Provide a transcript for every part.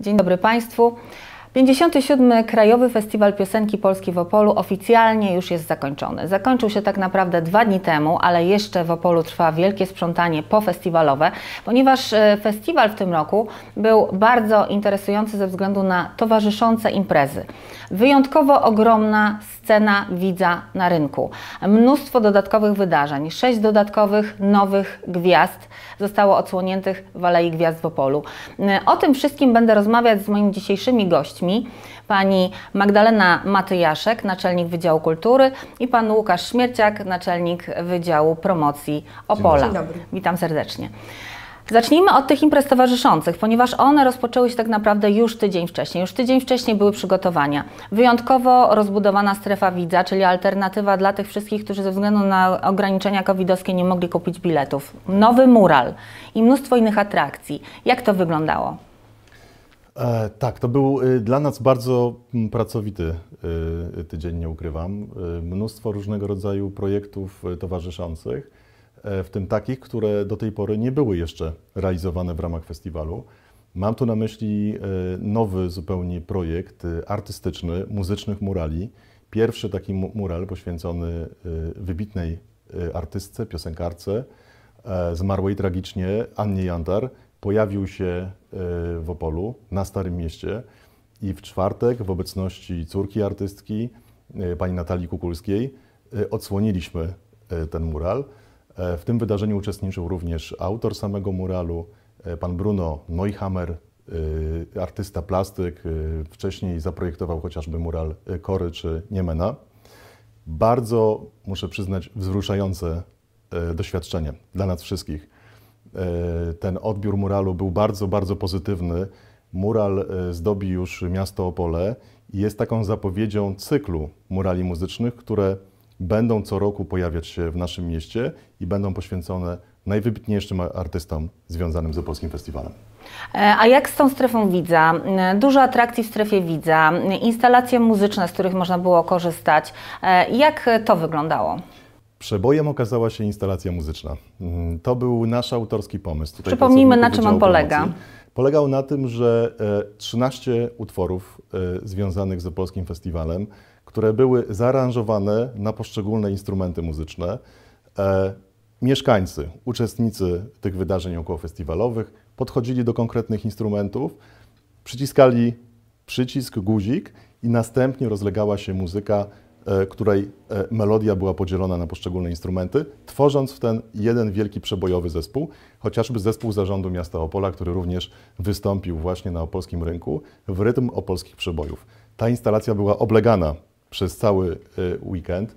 Dzień dobry Państwu. 57. Krajowy Festiwal Piosenki Polskiej w Opolu oficjalnie już jest zakończony. Zakończył się tak naprawdę dwa dni temu, ale jeszcze w Opolu trwa wielkie sprzątanie pofestiwalowe, ponieważ e, festiwal w tym roku był bardzo interesujący ze względu na towarzyszące imprezy. Wyjątkowo ogromna scena widza na rynku. Mnóstwo dodatkowych wydarzeń, sześć dodatkowych nowych gwiazd zostało odsłoniętych w Alei Gwiazd w Opolu. O tym wszystkim będę rozmawiać z moimi dzisiejszymi gośćmi. Pani Magdalena Matyjaszek, naczelnik Wydziału Kultury i pan Łukasz Śmierciak, naczelnik Wydziału Promocji Opola. Dzień dobry. Witam serdecznie. Zacznijmy od tych imprez towarzyszących, ponieważ one rozpoczęły się tak naprawdę już tydzień wcześniej. Już tydzień wcześniej były przygotowania. Wyjątkowo rozbudowana strefa widza, czyli alternatywa dla tych wszystkich, którzy ze względu na ograniczenia covidowskie nie mogli kupić biletów. Nowy mural i mnóstwo innych atrakcji. Jak to wyglądało? E, tak, to był y, dla nas bardzo mm, pracowity y, tydzień, nie ukrywam. Y, mnóstwo różnego rodzaju projektów towarzyszących. E, w tym takich, które do tej pory nie były jeszcze realizowane w ramach festiwalu. Mam tu na myśli e, nowy zupełnie projekt e, artystyczny muzycznych murali. Pierwszy taki mural poświęcony wybitnej artystce, piosenkarce, zmarłej tragicznie Annie Jantar, pojawił się w Opolu, na Starym Mieście i w czwartek w obecności córki artystki, pani Natalii Kukulskiej, odsłoniliśmy ten mural. E, w tym wydarzeniu uczestniczył również autor samego muralu, e, pan Bruno Neuhammer, e, artysta plastyk, wcześniej zaprojektował chociażby mural Kory czy Niemena. Bardzo, muszę przyznać, wzruszające doświadczenie dla nas wszystkich. Ten odbiór muralu był bardzo, bardzo pozytywny. Mural zdobi już miasto Opole i jest taką zapowiedzią cyklu murali muzycznych, które będą co roku pojawiać się w naszym mieście i będą poświęcone najwybitniejszym artystom związanym z polskim festiwalem. E, a jak z tą strefą widza? E, dużo atrakcji w strefie widza, instalacje muzyczne, z których można było korzystać. E, jak to wyglądało? Przebojem okazała się instalacja muzyczna. Mm, to był nasz autorski pomysł. Tutaj Przypomnijmy, na czym on polega. Polegał na tym, że 13 utworów związanych z polskim festiwalem które były zaaranżowane na poszczególne instrumenty muzyczne. E, mieszkańcy, uczestnicy tych wydarzeń okołofestiwalowych podchodzili do konkretnych instrumentów, przyciskali przycisk, guzik i następnie rozlegała się muzyka, e, której e, melodia była podzielona na poszczególne instrumenty, tworząc w ten jeden wielki przebojowy zespół, chociażby zespół zarządu miasta Opola, który również wystąpił właśnie na opolskim rynku w rytm opolskich przebojów. Ta instalacja była oblegana przez cały e, weekend.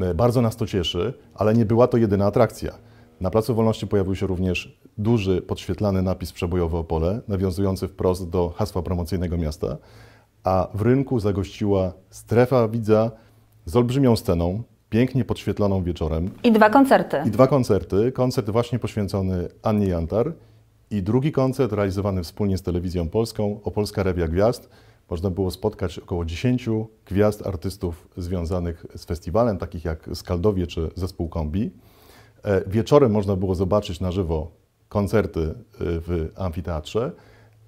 E, bardzo nas to cieszy, ale nie była to jedyna atrakcja. Na Placu Wolności pojawił się również duży, podświetlany napis przebojowy Opole, nawiązujący wprost do hasła promocyjnego miasta, a w rynku zagościła strefa widza z olbrzymią sceną, pięknie podświetloną wieczorem. I dwa koncerty. I dwa koncerty. Koncert właśnie poświęcony Annie Jantar i drugi koncert realizowany wspólnie z Telewizją Polską Opolska Rewia Gwiazd, można było spotkać około 10 gwiazd artystów związanych z festiwalem, takich jak Skaldowie czy zespół Kombi. E, wieczorem można było zobaczyć na żywo koncerty e, w amfiteatrze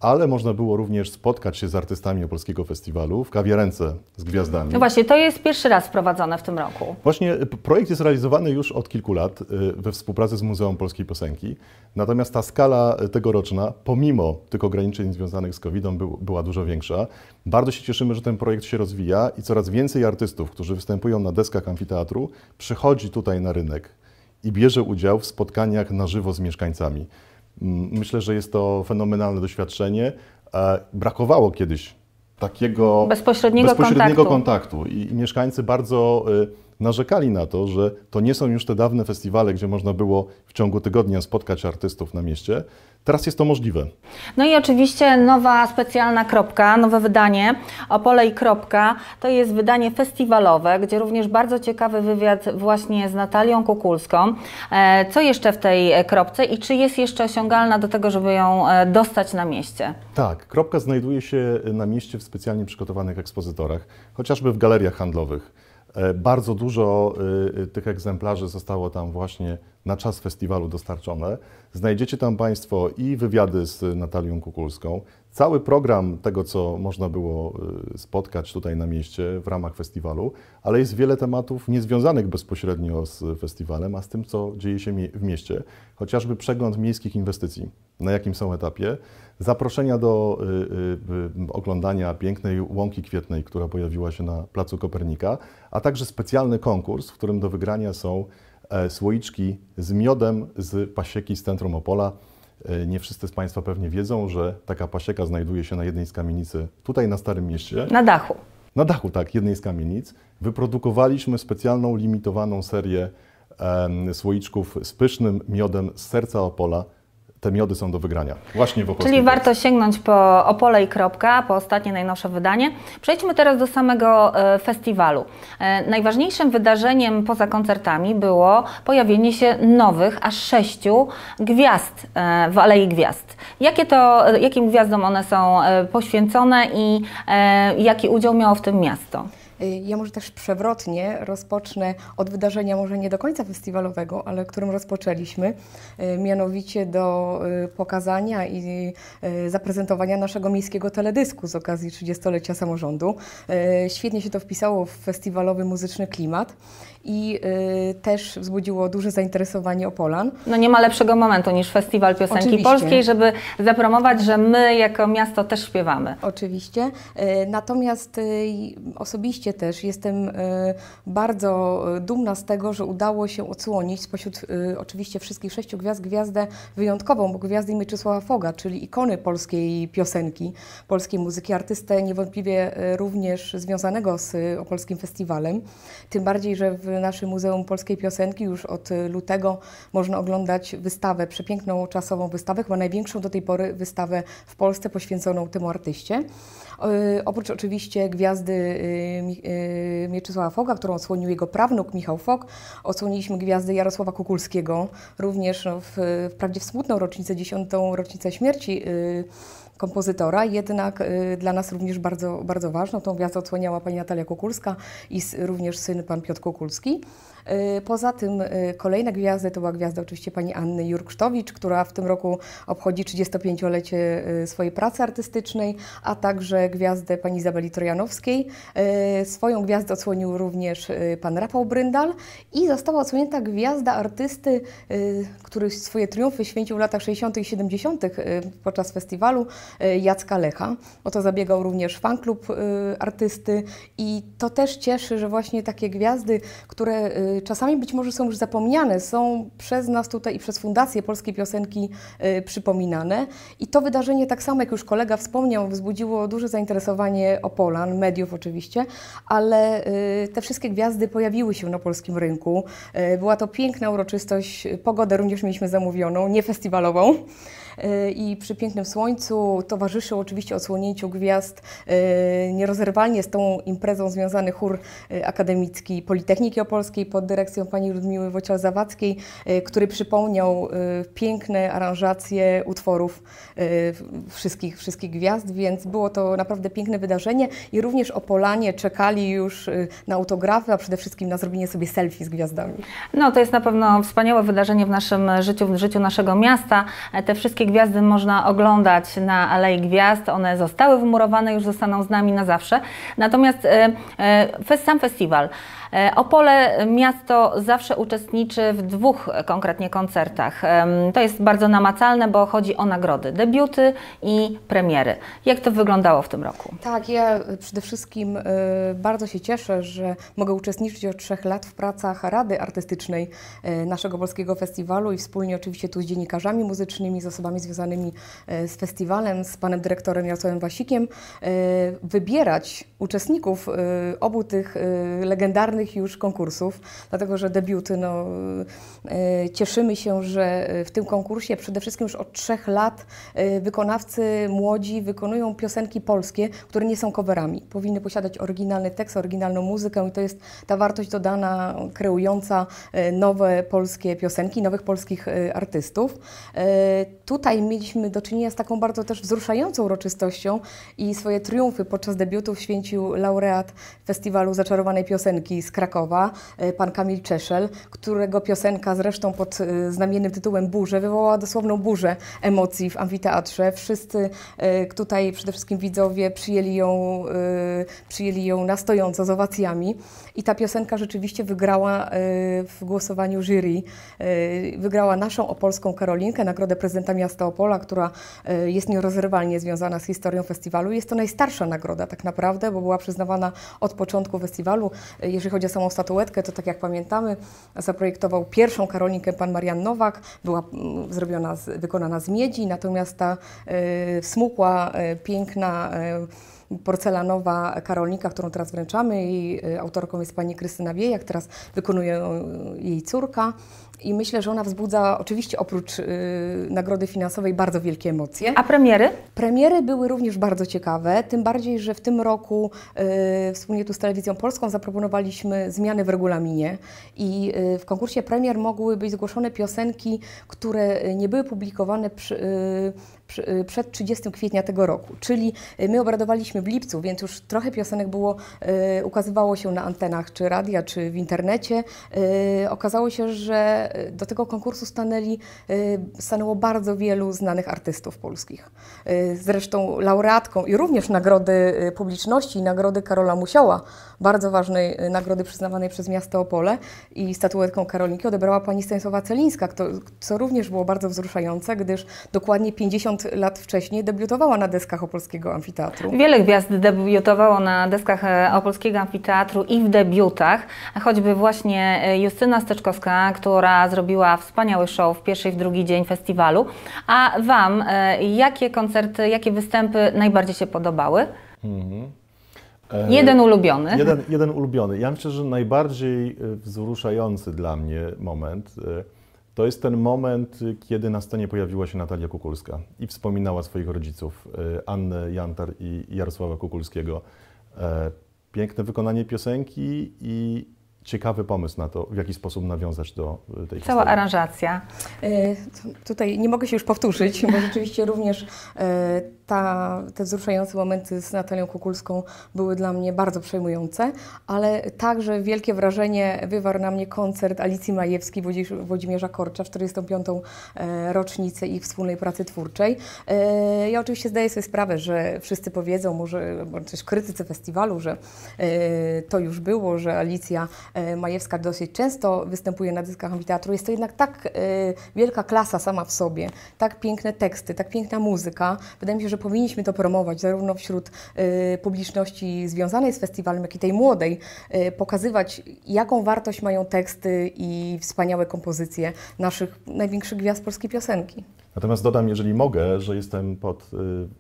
ale można było również spotkać się z artystami Opolskiego Festiwalu w kawiarence z gwiazdami. No właśnie, to jest pierwszy raz wprowadzone w tym roku. Właśnie projekt jest realizowany już od kilku lat y, we współpracy z Muzeum Polskiej Posenki. natomiast ta skala y, tegoroczna, pomimo tych ograniczeń związanych z COVID-em, była dużo większa. Bardzo się cieszymy, że ten projekt się rozwija i coraz więcej artystów, którzy występują na deskach amfiteatru, przychodzi tutaj na rynek i bierze udział w spotkaniach na żywo z mieszkańcami. Mm, myślę, że jest to fenomenalne doświadczenie. E, brakowało kiedyś takiego bezpośredniego, bezpośredniego kontaktu. kontaktu. I mieszkańcy bardzo y, narzekali na to, że to nie są już te dawne festiwale, gdzie można było w ciągu tygodnia spotkać artystów na mieście. Teraz jest to możliwe. No i oczywiście nowa specjalna kropka, nowe wydanie Opole i kropka. To jest wydanie festiwalowe, gdzie również bardzo ciekawy wywiad właśnie z Natalią Kukulską. E, co jeszcze w tej kropce i czy jest jeszcze osiągalna do tego, żeby ją e, dostać na mieście? Tak, kropka znajduje się e, na mieście w specjalnie przygotowanych ekspozytorach, chociażby w galeriach handlowych. E, bardzo dużo e, e, tych egzemplarzy zostało tam właśnie na czas festiwalu dostarczone. Znajdziecie tam Państwo i wywiady z Natalią Kukulską, cały program tego, co można było y, spotkać tutaj na mieście w ramach festiwalu, ale jest wiele tematów niezwiązanych bezpośrednio z festiwalem, a z tym, co dzieje się w mieście. Chociażby przegląd miejskich inwestycji, na jakim są etapie, zaproszenia do y, y, oglądania pięknej łąki kwietnej, która pojawiła się na Placu Kopernika, a także specjalny konkurs, w którym do wygrania są E, słoiczki z miodem z pasieki z centrum Opola. E, nie wszyscy z Państwa pewnie wiedzą, że taka pasieka znajduje się na jednej z kamienicy tutaj na Starym Mieście. Na dachu. Na dachu, tak, jednej z kamienic. Wyprodukowaliśmy specjalną, limitowaną serię słoiczków z pysznym miodem z serca Opola te miody są do wygrania. Właśnie w Opolskiej Czyli warto Polsce. sięgnąć po Opole i Kropka, po ostatnie, najnowsze wydanie. Przejdźmy teraz do samego e, festiwalu. E, najważniejszym wydarzeniem poza koncertami było pojawienie się nowych, aż sześciu gwiazd e, w Alei Gwiazd. Jakie to, jakim gwiazdom one są poświęcone i jaki udział miało w tym miasto? Y, ja może też przewrotnie rozpocznę od wydarzenia może nie do końca festiwalowego, ale którym rozpoczęliśmy, y, mianowicie do y, pokazania i zaprezentowania naszego miejskiego teledysku z okazji 30-lecia samorządu. Świetnie się to wpisało w festiwalowy muzyczny klimat i też wzbudziło duże zainteresowanie Opolan. No nie ma lepszego momentu niż Festiwal Piosenki Oczywiście. Polskiej, żeby zapromować, że my jako miasto też śpiewamy. Oczywiście. Natomiast osobiście osobiście też jestem e, bardzo e, dumna z tego, że udało się odsłonić spośród e, oczywiście wszystkich sześciu gwiazd gwiazdę wyjątkową, bo gwiazdy Mieczysława Foga, czyli ikony polskiej piosenki, polskiej muzyki, artystę niewątpliwie również związanego z Opolskim Festiwalem. Tym bardziej, że w naszym Muzeum Polskiej Piosenki już od lutego można oglądać wystawę, przepiękną czasową wystawę, chyba największą do tej pory wystawę w Polsce poświęconą temu artyście. Y, oprócz oczywiście gwiazdy y, y, Mieczysława Foga, którą odsłonił jego prawnuk Michał Fog, odsłoniliśmy gwiazdy Jarosława Kukulskiego, również no, w, wprawdzie w smutną rocznicę, dziesiątą rocznicę śmierci kompozytora, jednak dla nas również bardzo, bardzo ważną. Tą gwiazdę odsłaniała pani Natalia Kukulska i również syn pan Piotr Kukulski. Y, poza tym y, kolejne gwiazdy to była gwiazda oczywiście pani Anny Jurksztowicz, która w tym roku obchodzi 35-lecie y, swojej pracy artystycznej, a także gwiazdę pani Izabeli Trojanowskiej. Swoją gwiazdę odsłonił również pan Rafał Bryndal i została odsłonięta gwiazda artysty, który swoje triumfy święcił w latach 60. i 70. podczas festiwalu, Jacka Lecha. O to zabiegał również fanklub artysty i to też cieszy, że właśnie takie gwiazdy, które czasami być może są już zapomniane, są przez nas tutaj i przez Fundację Polskiej Piosenki y, przypominane. I to wydarzenie, tak samo jak już kolega wspomniał, wzbudziło duże zainteresowanie Opolan, mediów oczywiście, ale y, te wszystkie gwiazdy pojawiły się na polskim rynku. Y, była to piękna uroczystość, pogodę również mieliśmy zamówioną, nie festiwalową i przy pięknym słońcu towarzyszył oczywiście odsłonięciu gwiazd nierozerwalnie z tą imprezą związany chór akademicki Politechniki Opolskiej pod dyrekcją pani Ludmiły Wocial-Zawadzkiej, y, który przypomniał y, piękne aranżacje utworów y, wszystkich, wszystkich gwiazd, więc było to naprawdę piękne wydarzenie i również Opolanie czekali już na autografy, a przede wszystkim na zrobienie sobie selfie z gwiazdami. No to jest na pewno wspaniałe wydarzenie w naszym życiu, w życiu naszego miasta. E, te wszystkie gwiazdy można oglądać na Alei Gwiazd, one zostały wmurowane, już zostaną z nami na zawsze. Natomiast e, e, sam festiwal. Opole miasto miasto zawsze uczestniczy w dwóch konkretnie koncertach. To jest bardzo namacalne, bo chodzi o nagrody, debiuty i premiery. Jak to wyglądało w tym roku? Tak, ja przede wszystkim y, bardzo się cieszę, że mogę uczestniczyć od trzech lat w pracach Rady Artystycznej y, naszego polskiego festiwalu i wspólnie oczywiście tu z dziennikarzami muzycznymi, z osobami związanymi y, z festiwalem, z panem dyrektorem Jarosławem Wasikiem, wybierać uczestników obu tych legendarnych już konkursów dlatego że debiuty, no, y, cieszymy się, że y, w tym konkursie przede wszystkim już od trzech lat y, wykonawcy młodzi wykonują piosenki polskie, które nie są coverami. Powinny posiadać oryginalny tekst, oryginalną muzykę i to jest ta wartość dodana, kreująca nowe polskie piosenki, nowych polskich artystów. Tutaj mieliśmy do czynienia z taką bardzo też wzruszającą uroczystością i swoje triumfy podczas debiutów święcił laureat Festiwalu Zaczarowanej Piosenki z Krakowa, pan pan Kamil Czeszel, którego piosenka zresztą pod y, znamiennym tytułem Burze wywołała dosłowną burzę emocji w amfiteatrze. Wszyscy y, tutaj, przede wszystkim widzowie, przyjęli ją, y, przyjęli ją na stojąco z owacjami i ta piosenka rzeczywiście wygrała w głosowaniu jury. Wygrała naszą opolską Karolinkę, nagrodę prezydenta miasta Opola, która jest nierozerwalnie związana z historią festiwalu. Jest to najstarsza nagroda tak naprawdę, bo była przyznawana od początku festiwalu. Jeżeli chodzi o samą statuetkę, to tak jak jak pamiętamy, zaprojektował pierwszą Karolinkę pan Marian Nowak, była mm, zrobiona, wykonana z miedzi, natomiast ta e, smukła, e, piękna e, porcelanowa Karolnika, którą teraz wręczamy. Jej y, autorką jest pani Krystyna Wiejak, teraz wykonuje jej córka. I myślę, że ona wzbudza oczywiście oprócz y, nagrody finansowej bardzo wielkie emocje. A premiery? Premiery były również bardzo ciekawe, tym bardziej, że w tym roku yy, wspólnie tu z Telewizją Polską zaproponowaliśmy zmiany w regulaminie i y, w konkursie premier mogły być zgłoszone piosenki, które nie były publikowane przy, Y, przed 30 kwietnia tego roku. Czyli y, my obradowaliśmy w lipcu, więc już trochę piosenek było, y, ukazywało się na antenach czy radia, czy w internecie. Okazało się, że do tego konkursu stanęli, stanęło bardzo wielu znanych artystów polskich. Zresztą laureatką i również nagrody publiczności, nagrody Karola Musioła, bardzo ważnej nagrody przyznawanej przez miasto Opole i statuetką Karolinki odebrała pani Stanisława Celińska, co również było bardzo wzruszające, gdyż dokładnie 50 50 lat wcześniej debiutowała na deskach Opolskiego Amfiteatru. Wiele gwiazd debiutowało na deskach e, Opolskiego Amfiteatru i w debiutach, choćby właśnie e, Justyna Steczkowska, która zrobiła wspaniały show w pierwszy i w drugi dzień festiwalu. A Wam, e, jakie koncerty, jakie występy najbardziej się podobały? Mhm. Jeden ulubiony. Jeden, jeden, ulubiony. Ja myślę, że najbardziej wzruszający dla mnie moment to jest ten moment, kiedy na scenie pojawiła się Natalia Kukulska i wspominała swoich rodziców, e, Annę Jantar i Jarosława Kukulskiego. E, piękne wykonanie piosenki i ciekawy pomysł na to, w jaki sposób nawiązać do e, tej Cała historii. aranżacja. tutaj nie mogę się już powtórzyć, bo rzeczywiście również ta, te wzruszające momenty z Natalią Kukulską były dla mnie bardzo przejmujące, ale także wielkie wrażenie wywarł na mnie koncert Alicji Majewskiej, Włodzimierza Korcza w 45. E, rocznicę ich wspólnej pracy twórczej. E, ja oczywiście zdaję sobie sprawę, że wszyscy powiedzą, może też krytycy festiwalu, że e, to już było, że Alicja Majewska dosyć często występuje na dyskach amfiteatru. Jest to jednak tak wielka klasa sama w sobie, tak piękne teksty, tak piękna muzyka. Wydaje mi się, że powinniśmy to promować zarówno wśród y, publiczności związanej z festiwalem, jak i tej młodej, y, pokazywać jaką wartość mają teksty i wspaniałe kompozycje naszych największych gwiazd polskiej piosenki. Natomiast dodam, jeżeli mogę, że jestem pod y,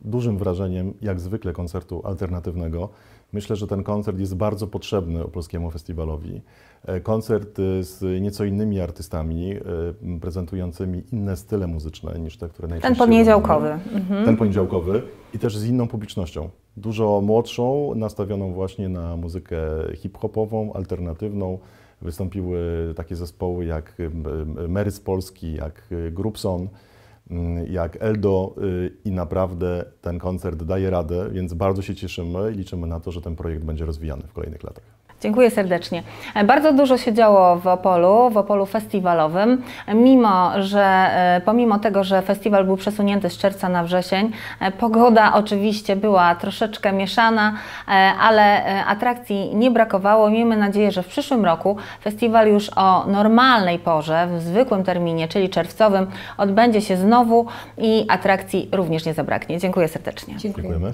dużym wrażeniem, jak zwykle, koncertu alternatywnego. Myślę, że ten koncert jest bardzo potrzebny polskiemu festiwalowi. E, koncert e, z nieco innymi artystami, e, prezentującymi inne style muzyczne niż te, które najczęściej. Ten poniedziałkowy. Mhm. Ten poniedziałkowy i też z inną publicznością. Dużo młodszą, nastawioną właśnie na muzykę hip-hopową, alternatywną. Wystąpiły takie zespoły jak Mary z Polski, jak Grubson. Mm, jak Eldo y, i naprawdę ten koncert daje radę, więc bardzo się cieszymy i liczymy na to, że ten projekt będzie rozwijany w kolejnych latach. Dziękuję serdecznie. E, bardzo dużo się działo w Opolu, w Opolu festiwalowym, e, mimo że e, pomimo tego, że festiwal był przesunięty z czerwca na wrzesień, pogoda oczywiście była troszeczkę mieszana, ale atrakcji nie brakowało. Miejmy nadzieję, że w przyszłym roku festiwal już o normalnej porze, w zwykłym terminie, czyli czerwcowym, odbędzie się znowu i atrakcji również nie zabraknie. Dziękuję serdecznie. Dziękujemy.